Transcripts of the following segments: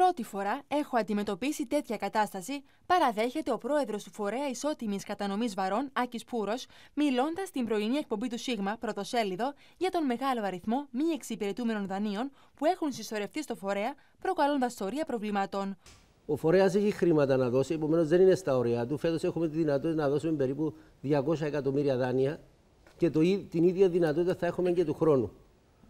πρώτη φορά έχω αντιμετωπίσει τέτοια κατάσταση, παραδέχεται ο πρόεδρος του Φορέα Ισότιμης Κατανομής Βαρών, Άκης Πούρος, μιλώντας στην πρωινή εκπομπή του ΣΥΓΜΑ, πρωτοσέλιδο, για τον μεγάλο αριθμό μη εξυπηρετούμενων δανείων που έχουν συσσωρευτεί στο Φορέα, προκαλώντας σωρία προβλημάτων. Ο Φορέας έχει χρήματα να δώσει, επομένως δεν είναι στα ωριά του. Φέτος έχουμε τη δυνατότητα να δώσουμε περίπου 200 εκατομμύρια δάνεια και το, την ίδια δυνατότητα θα έχουμε και του χρόνου.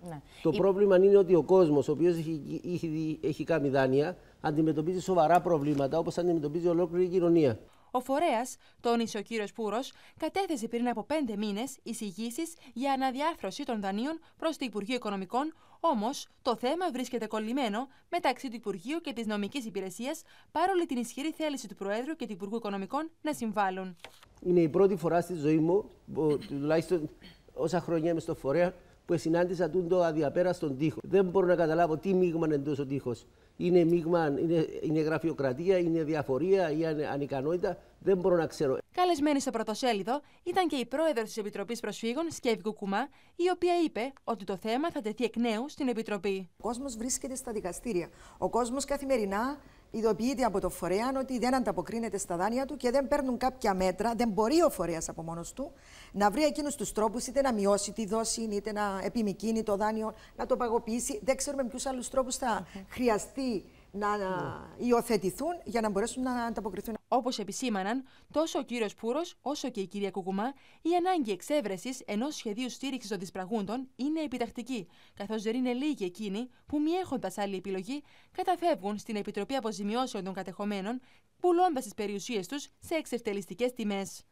Ναι. Το Η... πρόβλημα είναι ότι ο κόσμος, ο οποίος έχει, έχει, έχει κάνει δάνεια, αντιμετωπίζει σοβαρά προβλήματα όπως αντιμετωπίζει ολόκληρη η κοινωνία. Ο φορέας, τόνισε ο κύριος Πούρος, κατέθεσε πριν από πέντε μήνες εισηγήσεις για αναδιάρθρωση των δανείων προς το Υπουργείο Οικονομικών, όμως το θέμα βρίσκεται κολλημένο μεταξύ του Υπουργείου και της Νομικής Υπηρεσίας, παρόλη την ισχυρή θέληση του Προέδρου και του Υπουργού Οικονομικών να συμβάλλουν. Είναι η πρώτη φορά στη ζωή μου, τουλάχιστον όσα χρόνια είμαι στο φορέα, που συνάντησα τούντο αδιαπέρα στον Δεν μπορώ να καταλάβω τι μείγμα είναι τόσο τείχο είναι μείγμα, είναι, είναι γραφειοκρατία, είναι διαφορία ή αν, ανικανότητα. Δεν μπορώ να ξέρω. Καλεσμένη στο πρωτοσέλιδο ήταν και η πρόεδρος της Επιτροπής Προσφύγων, Σκεύη Κουκουμά, η οποία είπε ότι το θέμα θα τεθεί εκ νέου στην Επιτροπή. Ο κόσμος βρίσκεται στα δικαστήρια. Ο κόσμος καθημερινά ειδοποιείται από το φορέα ότι δεν ανταποκρίνεται στα δάνεια του και δεν παίρνουν κάποια μέτρα. Δεν μπορεί ο φορέας από μόνος του να βρει εκείνους τους τρόπους είτε να μειώσει τη δόση, είτε να επιμηκύνει το δάνειο, να το παγωποιήσει. Δεν ξέρουμε ποιους άλλους τρόπους θα χρειαστεί να ναι. υιοθετηθούν για να μπορέσουν να ανταποκριθούν. Όπως επισήμαναν τόσο ο κύριος Πούρος όσο και η κυρία Κουκουμά, η ανάγκη εξέβρεσης ενός σχεδίου στήριξης των δυσπραγούντων είναι επιτακτική, καθώς δεν είναι λίγοι εκείνοι που, μη έχοντα άλλη επιλογή, καταφεύγουν στην Επιτροπή Αποζημιώσεων των Κατεχομένων, πουλώντας τις περιουσίες τους σε εξευτελιστικές τιμές.